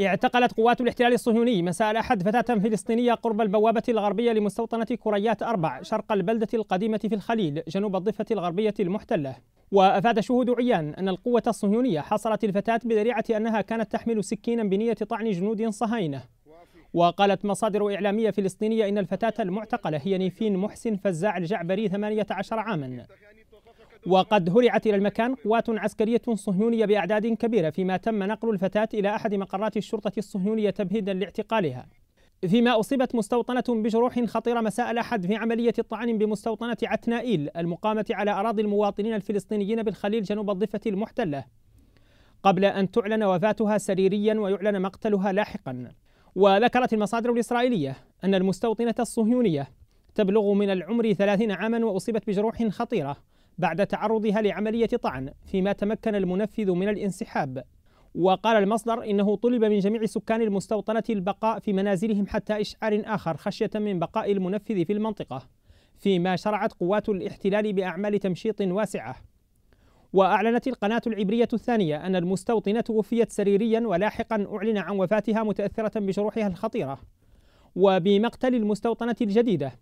اعتقلت قوات الاحتلال الصهيوني مساء الأحد فتاة فلسطينية قرب البوابة الغربية لمستوطنة كريات أربع شرق البلدة القديمة في الخليل جنوب الضفة الغربية المحتلة وأفاد شهود عيان أن القوة الصهيونية حصلت الفتاة بذريعة أنها كانت تحمل سكينا بنية طعن جنود صهاينة وقالت مصادر إعلامية فلسطينية إن الفتاة المعتقلة هي نيفين محسن فزاع الجعبري 18 عاما وقد هرعت إلى المكان قوات عسكرية صهيونية بأعداد كبيرة فيما تم نقل الفتاة إلى أحد مقرات الشرطة الصهيونية تمهيدا لاعتقالها فيما أصيبت مستوطنة بجروح خطيرة مساء الأحد في عملية الطعن بمستوطنة عتنائيل المقامة على أراضي المواطنين الفلسطينيين بالخليل جنوب الضفة المحتلة قبل أن تعلن وفاتها سريريا ويعلن مقتلها لاحقا وذكرت المصادر الإسرائيلية أن المستوطنة الصهيونية تبلغ من العمر 30 عاما وأصيبت بجروح خطيرة بعد تعرضها لعملية طعن فيما تمكن المنفذ من الانسحاب وقال المصدر إنه طلب من جميع سكان المستوطنة البقاء في منازلهم حتى إشعار آخر خشية من بقاء المنفذ في المنطقة فيما شرعت قوات الاحتلال بأعمال تمشيط واسعة وأعلنت القناة العبرية الثانية أن المستوطنة وفيت سريريا ولاحقا أعلن عن وفاتها متأثرة بجروحها الخطيرة وبمقتل المستوطنة الجديدة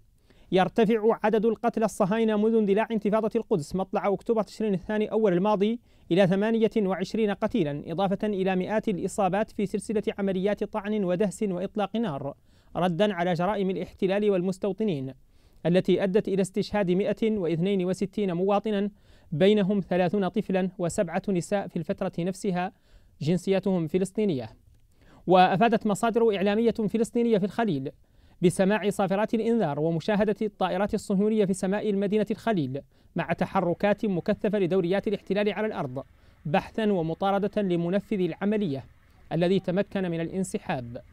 يرتفع عدد القتلى الصهاينة منذ اندلاع انتفاضة القدس مطلع أكتوبر تشرين الثاني أول الماضي إلى 28 قتيلا إضافة إلى مئات الإصابات في سلسلة عمليات طعن ودهس وإطلاق نار ردا على جرائم الاحتلال والمستوطنين التي أدت إلى استشهاد 162 مواطنا بينهم 30 طفلا وسبعة نساء في الفترة نفسها جنسيتهم فلسطينية وأفادت مصادر إعلامية فلسطينية في الخليل بسماع صافرات الإنذار ومشاهدة الطائرات الصهيونية في سماء المدينة الخليل مع تحركات مكثفة لدوريات الاحتلال على الأرض بحثا ومطاردة لمنفذ العملية الذي تمكن من الانسحاب